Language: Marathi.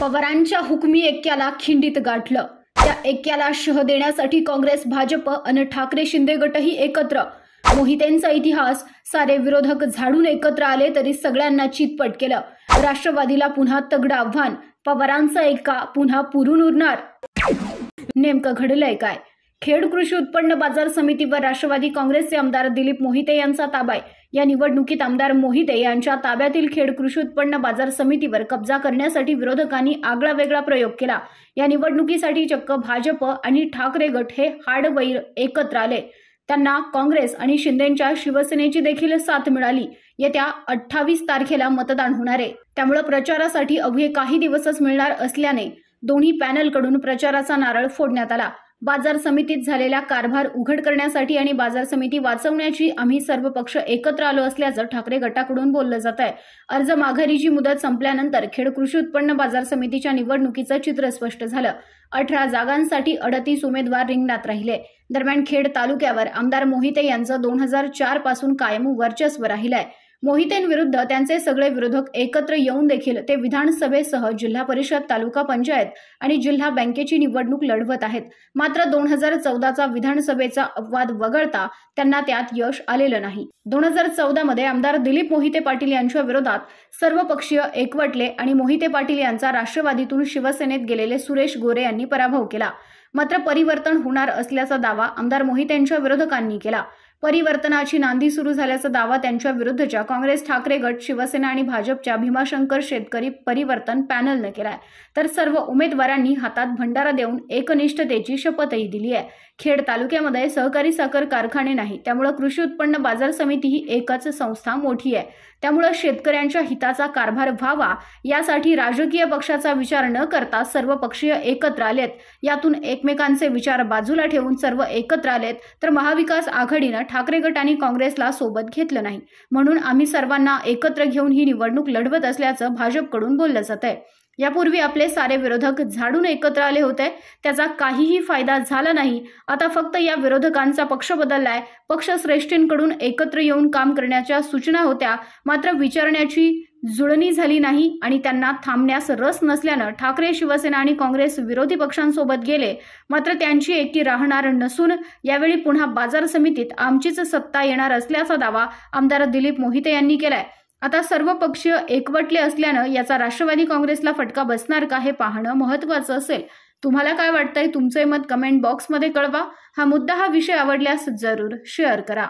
पवारांच्या हुकमी एक्याला खिंडीत गाठलं त्या एक्याला शह देण्यासाठी काँग्रेस भाजप आणि ठाकरे शिंदे गटही एकत्र मोहितेंचा इतिहास सारे विरोधक झाडून एकत्र आले तरी सगळ्यांना चितपट केलं राष्ट्रवादीला पुन्हा तगड आव्हान पवारांचा एका पुन्हा पुरून उरणार नेमकं घडलंय काय खेड कृषी उत्पन्न बाजार समितीवर राष्ट्रवादी काँग्रेसचे आमदार दिलीप मोहिते यांचा ताबा या निवडणुकीत आमदार मोहिते यांच्या ताब्यातील खेड कृषी उत्पन्न बाजार समितीवर कब्जा करण्यासाठी विरोधकांनी आगळा वेगळा प्रयोग केला या निवडणुकीसाठी चक्क भाजप आणि ठाकरे गट हे वैर एकत्र आले त्यांना काँग्रेस आणि शिंदेच्या शिवसेनेची देखील साथ मिळाली येत्या अठ्ठावीस तारखेला मतदान होणार आहे त्यामुळे प्रचारासाठी अवघे काही दिवसच मिळणार असल्याने दोन्ही पॅनलकडून प्रचाराचा नारळ फोडण्यात आला बाजार समितीत झालेला कारभार उघड करण्यासाठी आणि बाजार समिती वाचवण्याची आम्ही सर्व पक्ष एकत्र आलो असल्याचं ठाकरे गटाकडून बोललं जात आहे अर्ज माघारीची मुदत संपल्यानंतर खेड कृषी उत्पन्न बाजार समितीच्या निवडणुकीचं चित्र स्पष्ट झालं अठरा जागांसाठी अडतीस उमेदवार रिंगणात राहिले दरम्यान खेड तालुक्यावर आमदार मोहिते यांचं दोन हजार चार पासून कायम वर्चस्व राहिलंय मोहितेंविरुद्ध त्यांचे सगळे विरोधक एकत्र येऊन देखील ते विधानसभेसह जिल्हा परिषद तालुका पंचायत आणि जिल्हा बँकेची निवडणूक लढवत आहेत मात्र दोन हजार चौदाचा विधानसभेचा अपवाद वगळता त्यांना त्यात यश आलेलं नाही दोन हजार मध्ये आमदार दिलीप मोहिते पाटील यांच्या विरोधात सर्वपक्षीय एकवटले आणि मोहिते पाटील यांचा राष्ट्रवादीतून शिवसेनेत गेलेले सुरेश गोरे यांनी पराभव केला मात्र परिवर्तन होणार असल्याचा दावा आमदार यांच्या विरोधकांनी केला परिवर्तनाची नांदी सुरू झाल्याचा दावा त्यांच्या विरुद्धच्या काँग्रेस ठाकरे गट शिवसेना आणि भाजपच्या भीमाशंकर शेतकरी परिवर्तन पॅनलनं केलाय तर सर्व उमेदवारांनी हातात भंडारा देऊन एकनिष्ठतेची शपथही दिली आहे खेड तालुक्यामध्ये सहकारी साखर कारखाने नाही त्यामुळे कृषी उत्पन्न बाजार समिती ही एकच संस्था मोठी आहे त्यामुळे शेतकऱ्यांच्या हिताचा कारभार व्हावा यासाठी राजकीय पक्षाचा विचार न करता सर्व पक्षीय एकत्र आलेत यातून एकमेकांचे विचार बाजूला ठेवून सर्व एकत्र आलेत तर महाविकास आघाडीनं ठाकरे गटाने काँग्रेसला सोबत घेतलं नाही म्हणून आम्ही सर्वांना एकत्र घेऊन ही निवडणूक लढवत असल्याचं भाजपकडून बोललं जात आहे यापूर्वी आपले सारे विरोधक झाडून एकत्र आले होते त्याचा काहीही फायदा झाला नाही आता फक्त या विरोधकांचा पक्ष बदललाय पक्षश्रेष्ठींकडून एकत्र येऊन काम करण्याच्या सूचना होत्या मात्र विचारण्याची जुळणी झाली नाही आणि त्यांना थांबण्यास रस नसल्यानं ठाकरे शिवसेना आणि काँग्रेस विरोधी पक्षांसोबत गेले मात्र त्यांची एकी राहणार नसून यावेळी पुन्हा बाजार समितीत आमचीच सत्ता येणार असल्याचा दावा आमदार दिलीप मोहिते यांनी केलाय आता सर्व पक्ष एकवटले असल्यानं याचा राष्ट्रवादी काँग्रेसला फटका बसणार का हे पाहणं महत्त्वाचं असेल तुम्हाला काय वाटतंय तुमचं मत कमेंट बॉक्समध्ये कळवा हा मुद्दा हा विषय आवडल्यास जरूर शेअर करा